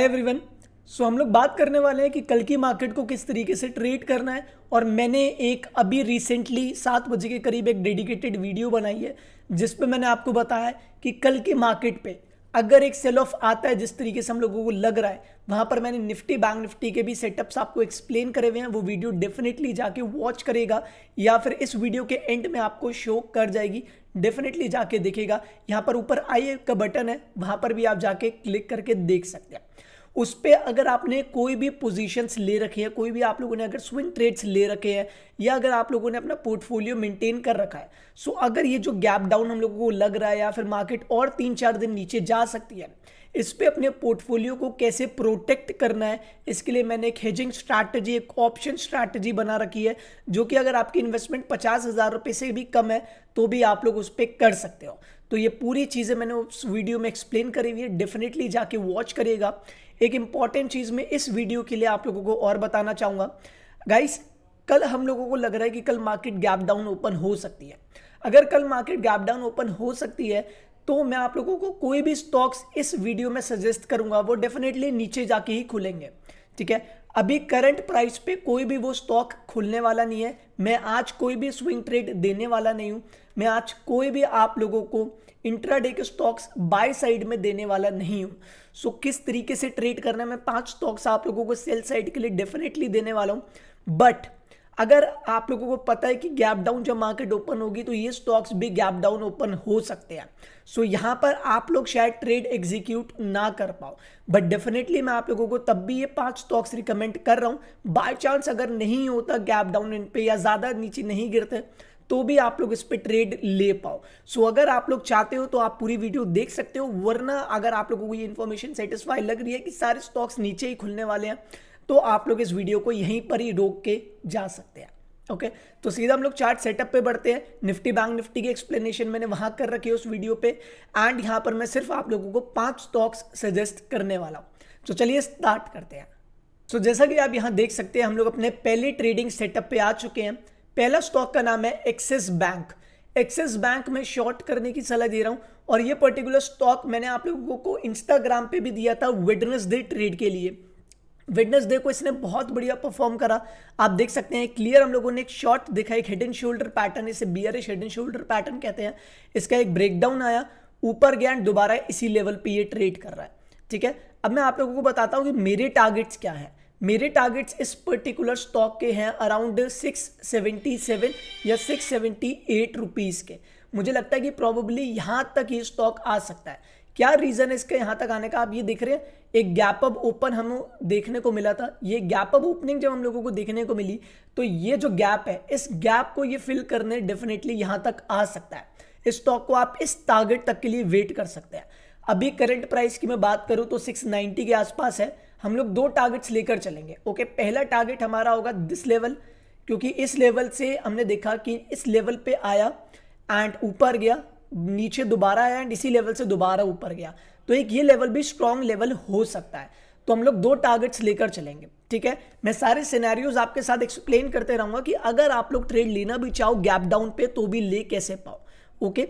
Hi everyone so हम लोग बात करने वाले हैं कि कल की मार्केट को किस तरीके से ट्रेड करना है और मैंने एक अभी रिसेंटली सात बजे के करीब एक डेडिकेटेड वीडियो बनाई है जिस पे मैंने आपको बताया कि कल की मार्केट पे अगर एक सेल ऑफ आता है जिस तरीके से हम लोगों को लग रहा है वहाँ पर मैंने निफ्टी बैंक निफ्टी के भी सेटअप्स आपको एक्सप्लेन करे हुए हैं वो वीडियो डेफिनेटली जाके वॉच करेगा या फिर इस वीडियो के एंड में आपको शो कर जाएगी डेफिनेटली जाके देखेगा यहाँ पर ऊपर आई का बटन है वहाँ पर भी आप जाके क्लिक करके देख सकते हैं उस पर अगर आपने कोई भी पोजीशंस ले रखी है कोई भी आप लोगों ने अगर स्विंग ट्रेड्स ले रखे हैं या अगर आप लोगों ने अपना पोर्टफोलियो मेंटेन कर रखा है सो अगर ये जो गैप डाउन हम लोगों को लग रहा है या फिर मार्केट और तीन चार दिन नीचे जा सकती है इस पर अपने पोर्टफोलियो को कैसे प्रोटेक्ट करना है इसके लिए मैंने एक हेजिंग स्ट्रैटेजी एक ऑप्शन स्ट्रैटेजी बना रखी है जो कि अगर आपकी इन्वेस्टमेंट पचास हज़ार रुपये से भी कम है तो भी आप लोग उस पर कर सकते हो तो ये पूरी चीज़ें मैंने उस वीडियो में एक्सप्लेन करी हुई है डेफिनेटली जाके वॉच करिएगा एक इंपॉर्टेंट चीज़ मैं इस वीडियो के लिए आप लोगों को और बताना चाहूँगा गाइस कल हम लोगों को लग रहा है कि कल मार्केट गैप डाउन ओपन हो सकती है अगर कल मार्केट गैप डाउन ओपन हो सकती है तो मैं आप लोगों को कोई भी स्टॉक्स इस वीडियो में सजेस्ट करूंगा वो डेफिनेटली नीचे जाके ही खुलेंगे ठीक है अभी करंट प्राइस पे कोई भी वो स्टॉक खुलने वाला नहीं है मैं आज कोई भी स्विंग ट्रेड देने वाला नहीं हूँ मैं आज कोई भी आप लोगों को इंट्राडे के स्टॉक्स बाय साइड में देने वाला नहीं हूँ सो so, किस तरीके से ट्रेड करना है मैं पांच स्टॉक्स आप लोगों को सेल साइड के लिए डेफिनेटली देने वाला हूँ बट अगर आप लोगों को पता है कि गैप डाउन जब मार्केट ओपन होगी तो ये स्टॉक्स भी गैप डाउन ओपन हो सकते हैं सो so, यहाँ पर आप लोग शायद ट्रेड एग्जीक्यूट ना कर पाओ बट डेफिनेटली मैं आप लोगों को तब भी ये पांच स्टॉक्स रिकमेंड कर रहा हूँ बाय चांस अगर नहीं होता गैप डाउन इन पे या ज़्यादा नीचे नहीं गिरते तो भी आप लोग इस पर ट्रेड ले पाओ सो so, अगर आप लोग चाहते हो तो आप पूरी वीडियो देख सकते हो वरना अगर आप लोगों को ये इन्फॉर्मेशन सेटिस्फाई लग रही है कि सारे स्टॉक्स नीचे ही खुलने वाले हैं तो आप लोग इस वीडियो को यहीं पर ही रोक के जा सकते हैं ओके okay, तो सीधा हम लोग चार्ट सेटअप पे बढ़ते हैं निफ्टी बैंक निफ्टी की एक्सप्लेनेशन मैंने वहां कर रखी है उस वीडियो पे एंड यहां पर मैं सिर्फ आप लोगों को पांच स्टॉक्स सजेस्ट करने वाला हूं तो चलिए स्टार्ट करते हैं सो so, जैसा कि आप यहां देख सकते हैं हम लोग अपने पहले ट्रेडिंग सेटअप पे आ चुके हैं पहला स्टॉक का नाम है एक्सिस बैंक एक्सिस बैंक में शॉर्ट करने की सलाह दे रहा हूं और ये पर्टिकुलर स्टॉक मैंने आप लोगों को इंस्टाग्राम पे भी दिया था वेडनेसडे ट्रेड के लिए वेडनेसडे को इसने बहुत बढ़िया परफॉर्म करा आप देख सकते हैं क्लियर हम लोगों ने एक शॉट देखा एक हेड एंड शोल्डर पैटर्न इसे bearish head and shoulder pattern कहते हैं इसका एक ब्रेकडाउन आया ऊपर गया एंड दोबारा इसी लेवल पे ये ट्रेड कर रहा है ठीक है अब मैं आप लोगों को बताता हूँ कि मेरे टारगेट्स क्या हैं मेरे टारगेट्स इस पर्टिकुलर स्टॉक के हैं अराउंड 677 या 678 रुपीज के मुझे लगता है कि प्रॉबेबली यहाँ तक ये स्टॉक आ सकता है क्या रीज़न है इसके यहाँ तक आने का आप ये देख रहे हैं एक गैप अप ओपन हम देखने को मिला था ये गैप अप ओपनिंग जब हम लोगों को देखने को मिली तो ये जो गैप है इस गैप को ये फिल करने डेफिनेटली यहां तक आ सकता है इस स्टॉक को आप इस टारगेट तक के लिए वेट कर सकते हैं अभी करंट प्राइस की मैं बात करूं तो 690 के आसपास है हम लोग दो टारगेट्स लेकर चलेंगे ओके पहला टारगेट हमारा होगा दिस लेवल क्योंकि इस लेवल से हमने देखा कि इस लेवल पे आया एंड ऊपर गया नीचे दोबारा आया एंड इसी लेवल से दोबारा ऊपर गया तो एक ये लेवल भी स्ट्रॉन्ग लेवल हो सकता है तो हम लोग दो टारगेट्स लेकर चलेंगे ठीक है मैं सारे सिनेरियोज आपके साथ एक्सप्लेन करते रहूंगा कि अगर आप लोग ट्रेड लेना भी चाहो गैप डाउन पे तो भी ले कैसे पाओ ओके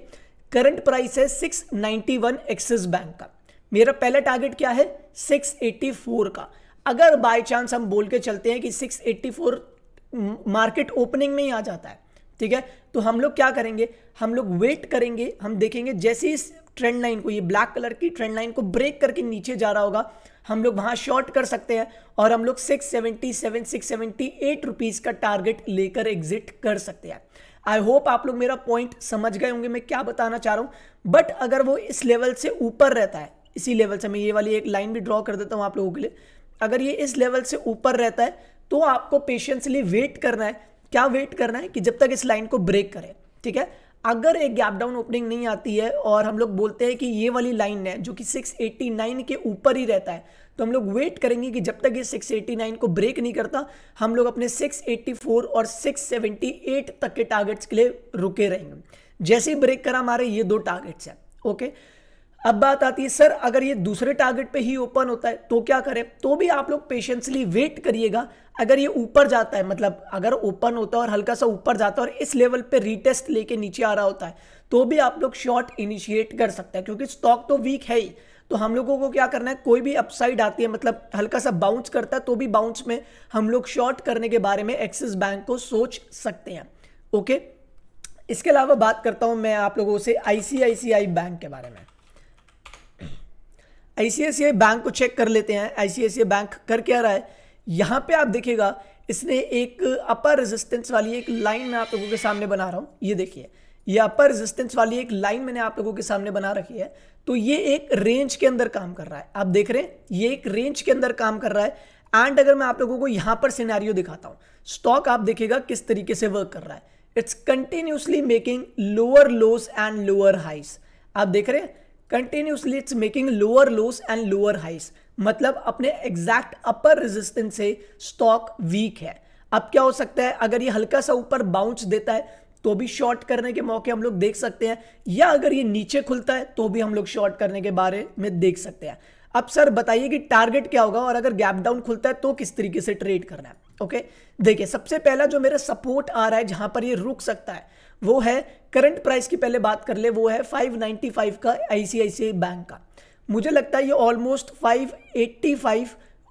करंट प्राइस है 691 एक्सिस बैंक का मेरा पहला टारगेट क्या है 684 का अगर बाय चांस हम बोल के चलते हैं कि 684 मार्केट ओपनिंग में ही आ जाता है ठीक है तो हम लोग क्या करेंगे हम लोग वेट करेंगे हम देखेंगे जैसे इस ट्रेंड लाइन को ये ब्लैक कलर की ट्रेंड लाइन को ब्रेक करके नीचे जा रहा होगा हम लोग वहां शॉर्ट कर सकते हैं और हम लोग 677 एट रुपीज का टारगेट लेकर एग्जिट कर सकते हैं आई होप आप लोग मेरा पॉइंट समझ गए होंगे मैं क्या बताना चाह रहा हूं बट अगर वो इस लेवल से ऊपर रहता है इसी लेवल से मैं ये वाली एक लाइन भी ड्रॉ कर देता हूँ आप लोगों के लिए अगर ये इस लेवल से ऊपर रहता है तो आपको पेशेंसली वेट करना है क्या वेट करना है कि जब तक इस लाइन को ब्रेक करें ठीक है अगर एक गैप डाउन ओपनिंग नहीं आती है और हम लोग बोलते हैं कि ये वाली लाइन है जो कि 689 के ऊपर ही रहता है तो हम लोग वेट करेंगे कि जब तक ये 689 को ब्रेक नहीं करता हम लोग अपने 684 और 678 तक के टारगेट्स के लिए रुके रहेंगे जैसे ही ब्रेक करा हमारे ये दो टारगेट्स हैं ओके अब बात आती है सर अगर ये दूसरे टारगेट पे ही ओपन होता है तो क्या करें तो भी आप लोग पेशेंसली वेट करिएगा अगर ये ऊपर जाता है मतलब अगर ओपन होता है और हल्का सा ऊपर जाता है और इस लेवल पे रीटेस्ट लेके नीचे आ रहा होता है तो भी आप लोग शॉर्ट इनिशिएट कर सकते हैं क्योंकि स्टॉक तो वीक है ही तो हम लोगों को क्या करना है कोई भी अपसाइड आती है मतलब हल्का सा बाउंस करता है तो भी बाउंस में हम लोग शॉर्ट करने के बारे में एक्सिस बैंक को सोच सकते हैं ओके इसके अलावा बात करता हूँ मैं आप लोगों से आईसीआईसीआई बैंक के बारे में आईसीआईसीआई बैंक को चेक कर लेते हैं आईसीआईसीआई बैंक कर क्या रहा है यहाँ पे आप देखिएगा इसने एक अपर रेजिस्टेंस वाली एक लाइन मैं आप लोगों के सामने बना रहा हूँ ये देखिए ये अपर रेजिस्टेंस वाली एक लाइन मैंने आप लोगों के सामने बना रखी है तो ये एक रेंज के अंदर काम कर रहा है आप देख रहे हैं ये एक रेंज के अंदर काम कर रहा है एंड अगर मैं आप लोगों को यहाँ पर सिनेरियो दिखाता हूँ स्टॉक आप देखेगा किस तरीके से वर्क कर रहा है it's continuously making lower lows and lower highs आप देख रहे हैं continuously it's making lower lows and lower highs मतलब अपने एग्जैक्ट अपर रेजिस्टेंस से स्टॉक वीक है अब क्या हो सकता है अगर ये हल्का सा ऊपर बाउंस देता है तो भी शॉर्ट करने के मौके हम लोग देख सकते हैं या अगर ये नीचे खुलता है तो भी हम लोग शॉर्ट करने के बारे में देख सकते हैं अब सर बताइए कि टारगेट क्या होगा और अगर गैप डाउन खुलता है तो किस तरीके से ट्रेड करना है ओके देखिए सबसे पहला जो मेरा सपोर्ट आ रहा है जहां पर ये रुक सकता है वो है करंट प्राइस की पहले बात कर ले वो है 595 का आईसीआईसीआई बैंक का मुझे लगता है ये ऑलमोस्ट 585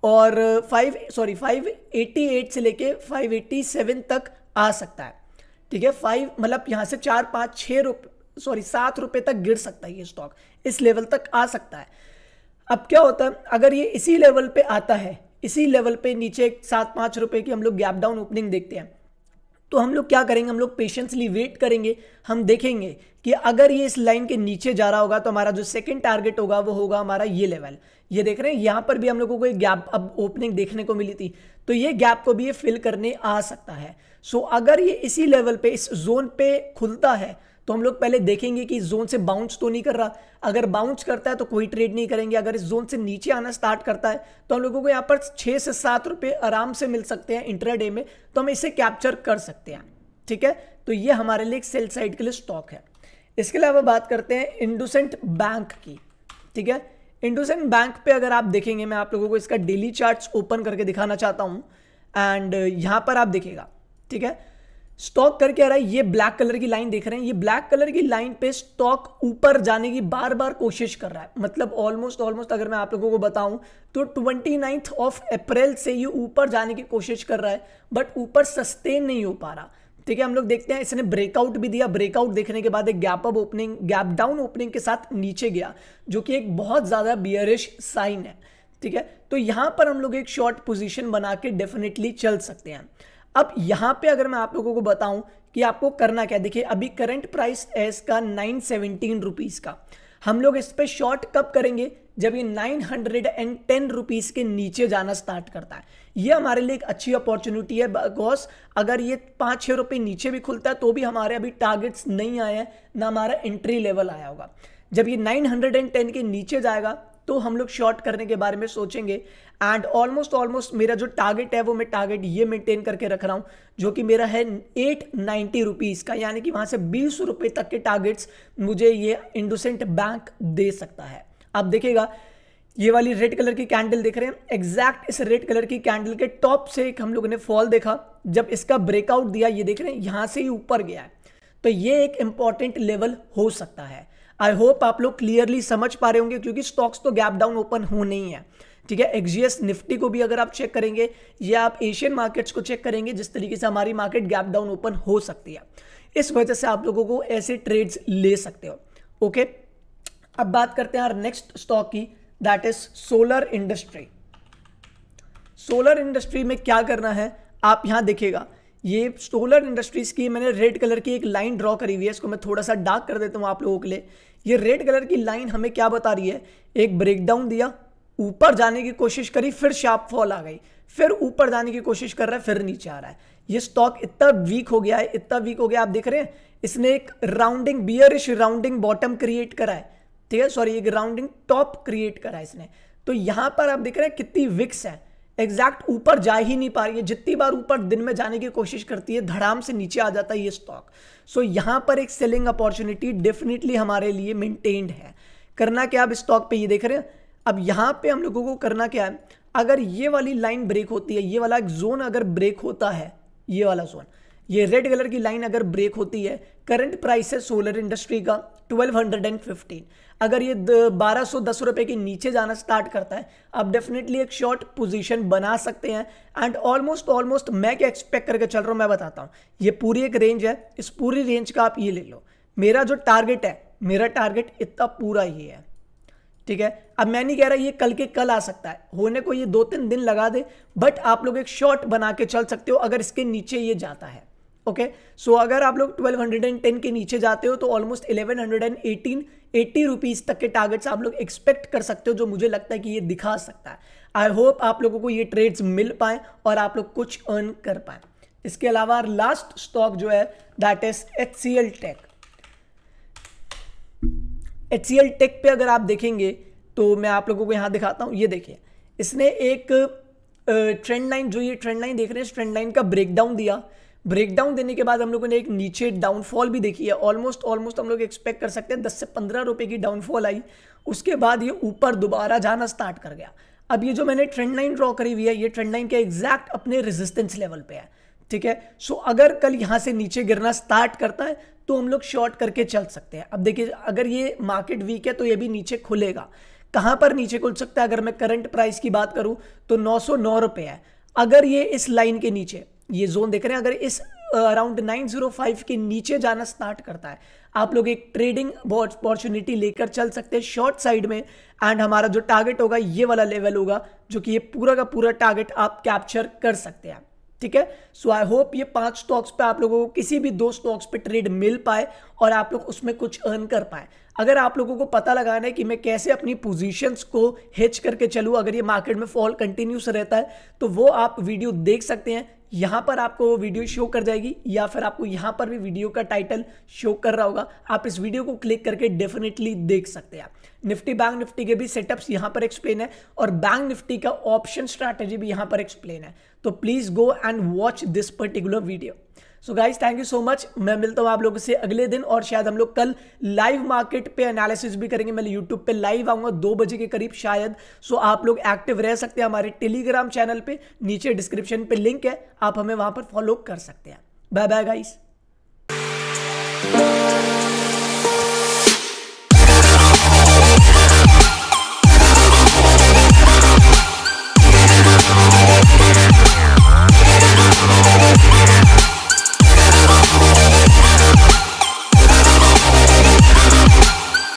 और 5 सॉरी 588 से लेके 587 तक आ सकता है ठीक है फाइव मतलब यहाँ से चार पाँच छः रुपये सॉरी सात रुपये तक गिर सकता है ये स्टॉक इस लेवल तक आ सकता है अब क्या होता है अगर ये इसी लेवल पे आता है इसी लेवल पे नीचे सात पाँच रुपये की हम लोग गैप डाउन ओपनिंग देखते हैं तो हम लोग क्या करेंगे हम लोग पेशेंसली वेट करेंगे हम देखेंगे कि अगर ये इस लाइन के नीचे जा रहा होगा तो हमारा जो सेकंड टारगेट होगा वो होगा हमारा ये लेवल ये देख रहे हैं यहाँ पर भी हम लोगों को एक गैप अब ओपनिंग देखने को मिली थी तो ये गैप को भी ये फिल करने आ सकता है सो अगर ये इसी लेवल पे इस जोन पे खुलता है तो हम लोग पहले देखेंगे कि जोन से बाउंस तो नहीं कर रहा अगर बाउंस करता है तो कोई ट्रेड नहीं करेंगे अगर इस जोन से नीचे आना स्टार्ट करता है तो हम लोगों को यहाँ पर छः से सात रुपये आराम से मिल सकते हैं इंटरडे में तो हम इसे कैप्चर कर सकते हैं ठीक है तो ये हमारे लिए एक सेल साइड के लिए स्टॉक है इसके अलावा बात करते हैं इंडोसेंट बैंक की ठीक है इंडोसेंट बैंक पे अगर आप देखेंगे मैं आप लोगों को इसका डेली चार्ट्स ओपन करके दिखाना चाहता हूँ एंड यहाँ पर आप देखेगा ठीक है स्टॉक करके आ रहा है ये ब्लैक कलर की लाइन देख रहे हैं ये ब्लैक कलर की लाइन पे स्टॉक ऊपर जाने की बार बार कोशिश कर रहा है मतलब ऑलमोस्ट ऑलमोस्ट अगर मैं आप लोगों को बताऊं तो ट्वेंटी नाइन्थ ऑफ अप्रैल से ये ऊपर जाने की कोशिश कर रहा है बट ऊपर सस्टेन नहीं हो पा रहा ठीक है हम लोग देखते हैं इसने ब्रेकआउट भी दिया ब्रेकआउट देखने के बाद एक gap up opening gap down opening के साथ नीचे गया जो कि एक बहुत ज़्यादा बियरिश साइन है ठीक है तो यहाँ पर हम लोग एक शॉर्ट पोजिशन बना के डेफिनेटली चल सकते हैं अब यहाँ पे अगर मैं आप लोगों को बताऊं कि आपको करना क्या देखिए अभी करंट प्राइस है इसका नाइन सेवनटीन रुपीज़ का हम लोग इस पर शॉर्ट कब करेंगे जब ये nine hundred and ten rupees के नीचे जाना स्टार्ट करता है ये हमारे लिए एक अच्छी अपॉर्चुनिटी है बिकॉज अगर ये पाँच छः रुपये नीचे भी खुलता है तो भी हमारे अभी टारगेट्स नहीं आए हैं ना हमारा एंट्री लेवल आया होगा जब ये 910 के नीचे जाएगा तो हम लोग शॉर्ट करने के बारे में सोचेंगे एंड ऑलमोस्ट ऑलमोस्ट मेरा जो टारगेट है वो मैं टारगेट ये मेंटेन करके रख रहा हूँ जो कि मेरा है एट नाइन्टी रुपीज़ का यानी कि वहाँ से बीस रुपये तक के टारगेट्स मुझे ये इंडोसेंट बैंक दे सकता है आप देखिएगा ये वाली रेड कलर की कैंडल देख रहे हैं एग्जैक्ट इस रेड कलर की कैंडल के टॉप से एक हम लोगों ने फॉल देखा जब इसका ब्रेकआउट दिया ये देख रहे हैं यहाँ से ही ऊपर गया है तो ये एक इंपॉर्टेंट लेवल हो सकता है आई होप आप लोग क्लियरली समझ पा रहे होंगे क्योंकि स्टॉक्स तो गैप डाउन ओपन हो नहीं है ठीक है एक्जीएस निफ्टी को भी अगर आप चेक करेंगे या आप एशियन मार्केट्स को चेक करेंगे जिस तरीके से हमारी मार्केट गैप डाउन ओपन हो सकती है इस वजह से आप लोगों को ऐसे ट्रेड्स ले सकते हो ओके अब बात करते हैं नेक्स्ट स्टॉक की that is solar industry solar industry में क्या करना है आप यहां देखिएगा ये सोलर इंडस्ट्रीज़ की मैंने रेड कलर की एक लाइन ड्रॉ करी हुई है इसको मैं थोड़ा सा डार्क कर देता हूँ आप लोगों के लिए ये रेड कलर की लाइन हमें क्या बता रही है एक ब्रेकडाउन दिया ऊपर जाने की कोशिश करी फिर शार्प फॉल आ गई फिर ऊपर जाने की कोशिश कर रहा है फिर नीचे आ रहा है ये स्टॉक इतना वीक हो गया है इतना वीक हो गया आप देख रहे हैं इसने एक rounding bearish rounding bottom create करा है ठीक है सॉरी एक राउंडिंग टॉप क्रिएट करा है इसने तो यहां पर आप देख रहे हैं कितनी विक्स है एग्जैक्ट ऊपर जा ही नहीं पा रही है जितनी बार ऊपर दिन में जाने की कोशिश करती है धड़ाम से नीचे आ जाता है ये स्टॉक सो so, यहाँ पर एक सेलिंग अपॉर्चुनिटी डेफिनेटली हमारे लिए मेंटेन्ड है करना क्या अब स्टॉक पे ये देख रहे हैं अब यहाँ पे हम लोगों को करना क्या है अगर ये वाली लाइन ब्रेक होती है ये वाला एक जोन अगर ब्रेक होता है ये वाला जोन ये रेड कलर की लाइन अगर ब्रेक होती है करंट प्राइस है सोलर इंडस्ट्री का 1215 अगर ये बारह सौ दस के नीचे जाना स्टार्ट करता है आप डेफिनेटली एक शॉर्ट पोजीशन बना सकते हैं एंड ऑलमोस्ट ऑलमोस्ट मैं क्या एक्सपेक्ट करके चल रहा हूँ मैं बताता हूँ ये पूरी एक रेंज है इस पूरी रेंज का आप ये ले लो मेरा जो टारगेट है मेरा टारगेट इतना पूरा ही है ठीक है अब मैं नहीं कह रहा ये कल के कल आ सकता है होने को ये दो तीन दिन लगा दे बट आप लोग एक शॉर्ट बना के चल सकते हो अगर इसके नीचे ये जाता है ओके okay? सो so, अगर आप लोग 1210 के नीचे जाते हो तो ऑलमोस्ट 1118 80 रुपीज़ तक के टारगेट्स आप लोग एक्सपेक्ट कर सकते हो जो मुझे लगता है कि ये दिखा सकता है आई होप आप लोगों को ये ट्रेड्स मिल पाए और आप लोग कुछ अर्न कर पाए इसके अलावा लास्ट स्टॉक जो है that is H C L tech H C L tech पे अगर आप देखेंगे तो मैं आप लोगों को यहां दिखाता हूं ये देखिए इसने एक ट्रेंड लाइन जो ये ट्रेंड लाइन देख रहे हैं इस ट्रेंड लाइन का ब्रेकडाउन दिया ब्रेकडाउन देने के बाद हम लोगों ने एक नीचे डाउनफॉल भी देखी है ऑलमोस्ट ऑलमोस्ट हम लोग एक्सपेक्ट कर सकते हैं दस से पंद्रह रुपये की डाउनफॉल आई उसके बाद ये ऊपर दोबारा जाना स्टार्ट कर गया अब ये जो मैंने ट्रेंड लाइन ड्रॉ करी हुई है ये ट्रेंड लाइन के एग्जैक्ट अपने रेजिस्टेंस लेवल पे है ठीक है सो अगर कल यहाँ से नीचे गिरना स्टार्ट करता है तो हम लोग शॉर्ट करके चल सकते हैं अब देखिए अगर ये मार्केट वीक है तो ये भी नीचे खुलेगा कहाँ पर नीचे खुल सकता है अगर मैं करंट प्राइस की बात करूँ तो नौ सौ नौ रुपए है अगर ये इस लाइन के नीचे ये जोन देख रहे हैं अगर इस अराउंड 905 के नीचे जाना स्टार्ट करता है आप लोग एक ट्रेडिंग अपॉर्चुनिटी लेकर चल सकते हैं शॉर्ट साइड में एंड हमारा जो टारगेट होगा ये वाला लेवल होगा जो कि ये पूरा का पूरा टारगेट आप कैप्चर कर सकते हैं ठीक है सो आई होप ये पांच स्टॉक्स पे आप लोगों को किसी भी दो स्टॉक्स पे ट्रेड मिल पाए और आप लोग उसमें कुछ अर्न कर पाए अगर आप लोगों को पता लगाना है कि मैं कैसे अपनी पोजीशंस को हेच करके चलूँ अगर ये मार्केट में फॉल कंटिन्यूस रहता है तो वो आप वीडियो देख सकते हैं यहां पर आपको वो वीडियो शो कर जाएगी या फिर आपको यहां पर भी वीडियो का टाइटल शो कर रहा होगा आप इस वीडियो को क्लिक करके डेफिनेटली देख सकते हैं आप निफ्टी बैंक निफ्टी के भी सेटअप्स यहां पर एक्सप्लेन है और बैंक निफ्टी का ऑप्शन स्ट्रैटेजी भी यहां पर एक्सप्लेन है तो please go and watch this particular video so guys thank you so much मैं मिलता हूँ आप लोगों से अगले दिन और शायद हम लोग कल लाइव मार्केट पे एनालिसिस भी करेंगे मैं यूट्यूब पे लाइव आऊंगा दो बजे के करीब शायद सो so, आप लोग एक्टिव रह सकते हैं हमारे टेलीग्राम चैनल पे नीचे डिस्क्रिप्शन पे लिंक है आप हमें वहाँ पर फॉलो कर सकते हैं बाय बाय गाइज़